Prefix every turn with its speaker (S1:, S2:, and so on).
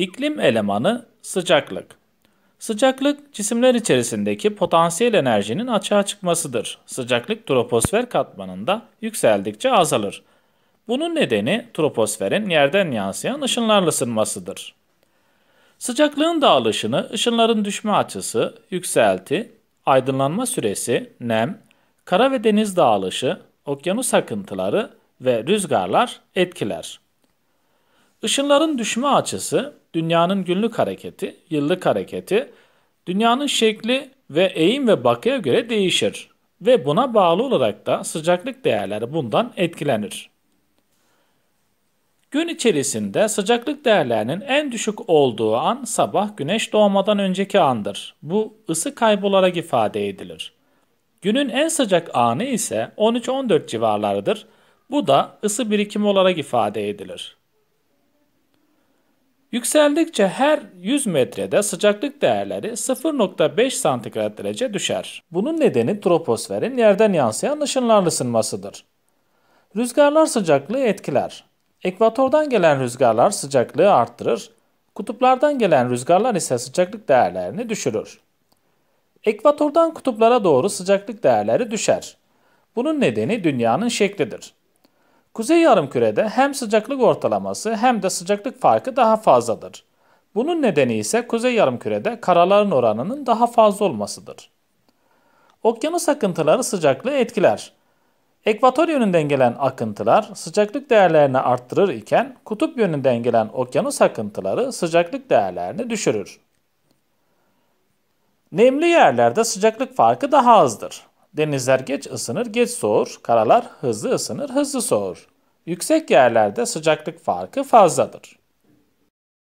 S1: İklim elemanı sıcaklık. Sıcaklık cisimler içerisindeki potansiyel enerjinin açığa çıkmasıdır. Sıcaklık troposfer katmanında yükseldikçe azalır. Bunun nedeni troposferin yerden yansıyan ışınlarla ısınmasıdır. Sıcaklığın dağılışını ışınların düşme açısı, yükselti, aydınlanma süresi, nem, kara ve deniz dağılışı, okyanus akıntıları ve rüzgarlar etkiler. Işınların düşme açısı dünyanın günlük hareketi, yıllık hareketi, dünyanın şekli ve eğim ve bakıya göre değişir ve buna bağlı olarak da sıcaklık değerleri bundan etkilenir. Gün içerisinde sıcaklık değerlerinin en düşük olduğu an sabah güneş doğmadan önceki andır. Bu ısı kaybı olarak ifade edilir. Günün en sıcak anı ise 13-14 civarlarıdır. Bu da ısı birikimi olarak ifade edilir. Yükseldikçe her 100 metrede sıcaklık değerleri 0.5 santigrat derece düşer. Bunun nedeni troposferin yerden yansıyan ışınlarla ısınmasıdır. Rüzgarlar sıcaklığı etkiler. Ekvatordan gelen rüzgarlar sıcaklığı arttırır, kutuplardan gelen rüzgarlar ise sıcaklık değerlerini düşürür. Ekvatordan kutuplara doğru sıcaklık değerleri düşer. Bunun nedeni dünyanın şeklidir. Kuzey yarımkürede hem sıcaklık ortalaması hem de sıcaklık farkı daha fazladır. Bunun nedeni ise kuzey yarımkürede karaların oranının daha fazla olmasıdır. Okyanus akıntıları sıcaklığı etkiler. Ekvator yönünden gelen akıntılar sıcaklık değerlerini arttırır iken kutup yönünden gelen okyanus akıntıları sıcaklık değerlerini düşürür. Nemli yerlerde sıcaklık farkı daha azdır. Denizler geç ısınır, geç soğur. Karalar hızlı ısınır, hızlı soğur. Yüksek yerlerde sıcaklık farkı fazladır.